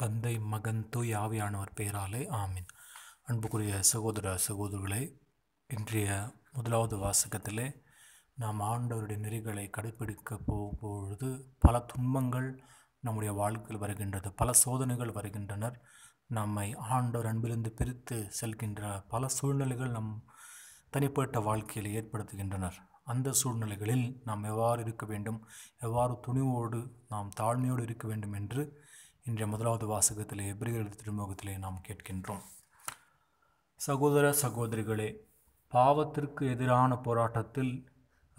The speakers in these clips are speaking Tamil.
தந்தை மகன் தூய் ஆவியானவர் பெயராலே ஆமீன் அன்புக்குரிய சகோதர சகோதரர்களே இன்றைய முதலாவது வாசகத்திலே நாம் ஆண்டவருடைய நெறிகளை கடைபிடிக்க போகும்பொழுது பல துன்பங்கள் நம்முடைய வாழ்க்கையில் வருகின்றது பல சோதனைகள் வருகின்றனர் நம்மை ஆண்டவர் அன்பிலிருந்து பிரித்து செல்கின்ற பல சூழ்நிலைகள் நம் தனிப்பட்ட வாழ்க்கையில் ஏற்படுத்துகின்றனர் அந்த சூழ்நிலைகளில் நாம் எவ்வாறு இருக்க வேண்டும் எவ்வாறு துணிவோடு நாம் தாழ்மையோடு இருக்க வேண்டும் என்று இன்றைய முதலாவது வாசகத்திலே எபிரியர் திருமுகத்திலே நாம் கேட்கின்றோம் சகோதர சகோதரிகளே பாவத்திற்கு எதிரான போராட்டத்தில்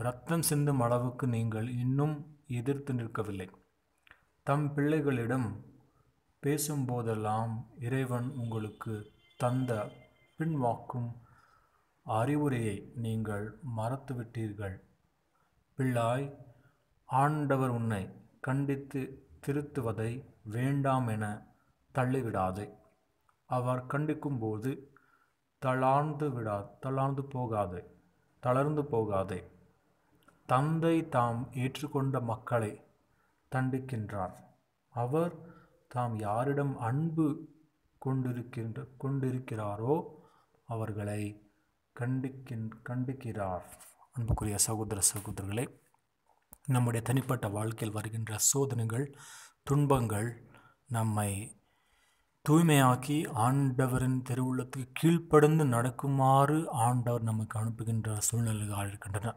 ரத்தம் சிந்தும் அளவுக்கு நீங்கள் இன்னும் எதிர்த்து நிற்கவில்லை தம் பிள்ளைகளிடம் பேசும்போதெல்லாம் இறைவன் உங்களுக்கு தந்த பின்வாக்கும் அறிவுரையை நீங்கள் மறத்துவிட்டீர்கள் பிள்ளாய் ஆண்டவர் உன்னை கண்டித்து திருத்துவதை வேண்டாம் என தள்ளிவிடாதே அவர் கண்டிக்கும் போது தளார்ந்து விடா தளார்ந்து போகாதே தளர்ந்து போகாதே தந்தை தாம் ஏற்றுக்கொண்ட மக்களை தண்டிக்கின்றார் அவர் தாம் யாரிடம் அன்பு கொண்டிருக்கின்ற கொண்டிருக்கிறாரோ அவர்களை கண்டிக்கின் கண்டிக்கிறார் அன்புக்குரிய சகோதர சகோதரர்களே நம்முடைய தனிப்பட்ட வாழ்க்கையில் வருகின்ற சோதனைகள் துன்பங்கள் நம்மை தூய்மையாக்கி ஆண்டவரின் திருவுள்ளத்துக்கு கீழ்ப்படுந்து நடக்குமாறு ஆண்டவர் நமக்கு அனுப்புகின்ற சூழ்நிலைகள் இருக்கின்றன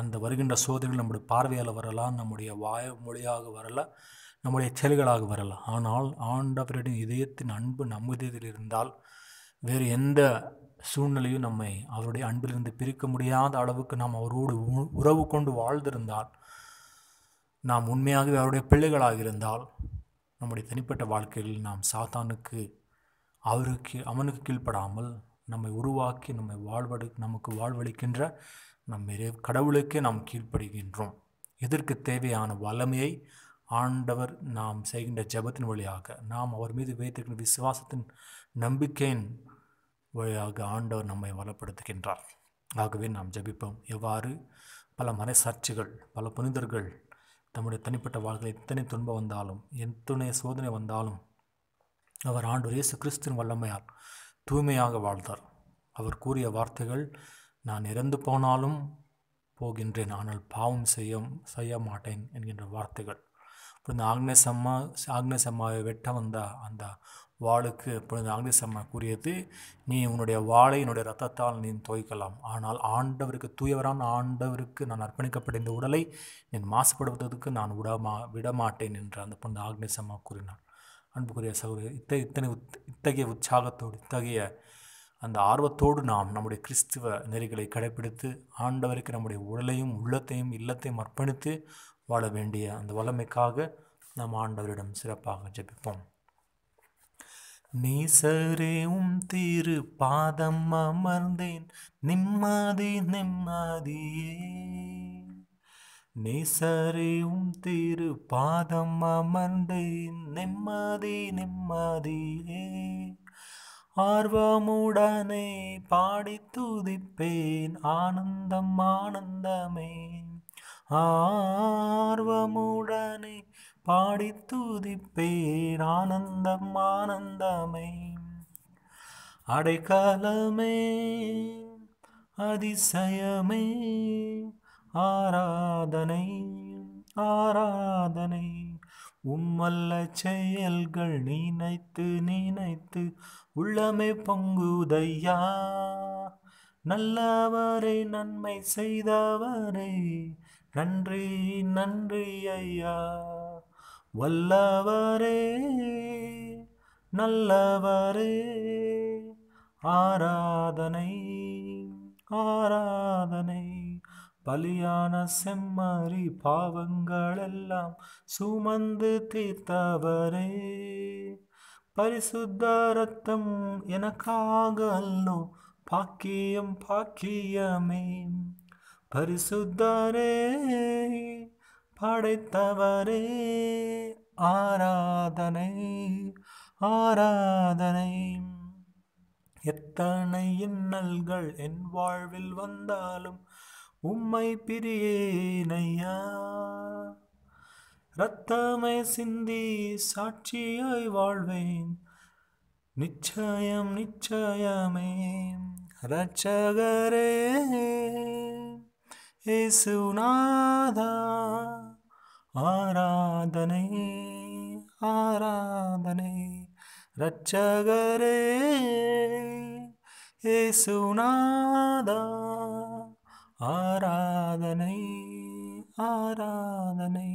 அந்த வருகின்ற சோதனைகள் நம்முடைய பார்வையால் வரலாம் நம்முடைய வாய மொழியாக வரலாம் நம்முடைய செயல்களாக வரலாம் ஆனால் ஆண்டவரிடம் இதயத்தின் அன்பு நம்முதில் இருந்தால் வேறு எந்த சூழ்நிலையும் நம்மை அவருடைய அன்பிலிருந்து பிரிக்க முடியாத அளவுக்கு நாம் அவரோடு உறவு கொண்டு வாழ்ந்திருந்தால் நாம் உண்மையாகவே அவருடைய பிள்ளைகளாக இருந்தால் நம்முடைய தனிப்பட்ட வாழ்க்கையில் நாம் சாத்தானுக்கு அவருக்கு அவனுக்கு கீழ்ப்படாமல் நம்மை உருவாக்கி நம்மை வாழ்வடு நமக்கு வாழ்வளிக்கின்ற நம்ம கடவுளுக்கே நாம் கீழ்ப்படுகின்றோம் இதற்கு தேவையான வல்லமையை ஆண்டவர் நாம் செய்கின்ற ஜபத்தின் வழியாக நாம் அவர் மீது வைத்திருக்கின்ற விசுவாசத்தின் நம்பிக்கையின் வழியாக ஆண்டவர் நம்மை வளப்படுத்துகின்றார் ஆகவே நாம் ஜபிப்போம் எவ்வாறு பல மனசாட்சிகள் பல புனிதர்கள் தம்முடைய தனிப்பட்ட வாழ்க்கையில் எத்தனை துன்பம் வந்தாலும் எத்தனை சோதனை வந்தாலும் அவர் ஆண்டு இயேசு கிறிஸ்துவின் வல்லமையால் தூய்மையாக வாழ்ந்தார் அவர் கூறிய வார்த்தைகள் நான் இறந்து போனாலும் போகின்றேன் ஆனால் பாவம் செய்ய செய்ய மாட்டேன் என்கின்ற வார்த்தைகள் அப்பொழுது ஆக்னஸ் அம்மா ஆக்னஸ் அம்மாவை வெட்ட வந்தா அந்த வாளுக்கு அப்பொழுது ஆக்னஸ் அம்மா கூறியது நீ உன்னுடைய வாளை என்னுடைய ரத்தத்தால் நீ துவைக்கலாம் ஆனால் ஆண்டவருக்கு தூயவரான ஆண்டவருக்கு நான் அர்ப்பணிக்கப்பட்ட இந்த உடலை நீ மாசுபடுவதற்கு நான் விடமா விடமாட்டேன் என்று அந்த பொண்ணு ஆக்னேஸ் அம்மா கூறினார் அன்புக்குரிய சௌரிய இத்த இத்தனை உத் இத்தகைய உற்சாகத்தோடு இத்தகைய அந்த ஆர்வத்தோடு நாம் நம்முடைய கிறிஸ்துவ நெறிகளை கடைபிடித்து ஆண்டவருக்கு நம்முடைய உடலையும் உள்ளத்தையும் இல்லத்தையும் அர்ப்பணித்து வாழ வேண்டிய அந்த வல்லமைக்காக நாம் ஆண்டவரிடம் சிறப்பாக ஜபிப்போம் நீசரே உம் திரு பாதம் அமர்ந்தேன் நிம்மதி நிம்மதியே நீசரே உம் திரு பாதம் அமர்ந்தேன் நிம்மதி நிம்மதியே ஆர்வமுடனே பாடி துதிப்பேன் ஆனந்தம் ஆனந்தமே ஆர்வமுடனே பாடி துதிப்பேன் ஆனந்தம் ஆனந்தமே அடைக்கலமே அதிசயமே ஆராதனை ஆராதனை உம்மல்ல செயல்கள் நினைத்து நினைத்து உள்ளமே பொங்குதையா நல்லவரை நன்மை செய்தவரை நன்றி நன்றி ஐயா வல்லவரே நல்லவரே ஆராதனை ஆராதனை பலியான செம்மறி பாவங்களெல்லாம் சுமந்து தீர்த்தவரே பரிசுத்த ரத்தம் எனக்காக அல்லோ பாக்கியம் பாக்கியமே பரிசுத்தரே படைத்தவரே ஆராதனை ஆராதனை எத்தனை இன்னல்கள் என் வாழ்வில் வந்தாலும் உம்மை பிரியேனையா ரத்தமை சிந்தி சாட்சியாய் வாழ்வேன் நிச்சயம் நிச்சயமே ரட்சகரே ஏசுநாதா ஆராதனை ஆராதனை ரட்சகரே ஏசுநாதா ஆராதனை ஆராதனை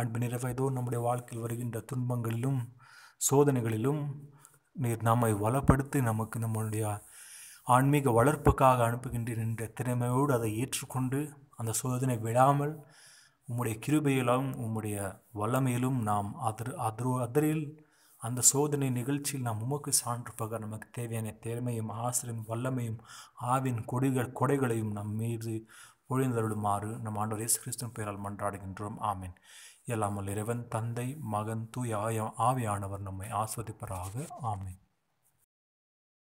அன்பு நிறைவேதோ நம்முடைய வாழ்க்கையில் வருகின்ற துன்பங்களிலும் சோதனைகளிலும் நீர் நம்மை வளப்படுத்தி நமக்கு நம்மளுடைய ஆன்மீக வளர்ப்புக்காக அனுப்புகின்றேன் என்ற திறமையோடு அதை ஏற்றுக்கொண்டு அந்த சோதனை விழாமல் உம்முடைய கிருபையிலும் உம்முடைய வல்லமையிலும் நாம் அதர் அதர் அதிரில் அந்த சோதனை நிகழ்ச்சியில் நாம் உமக்கு சான்று பக நமக்கு தேவையான திறமையும் ஆசிரியம் வல்லமையும் ஆவின் கொடிகள் கொடைகளையும் நம் மீது பொழிந்தருளுமாறு நம் ஆண்டவர் இயேசு கிறிஸ்தன் பெயரால் மன்றாடுகின்றோம் ஆமீன் எல்லாமல் இறைவன் தந்தை மகன் தூய் ஆய ஆவியானவர் நம்மை ஆஸ்வதிப்பராக ஆமீன்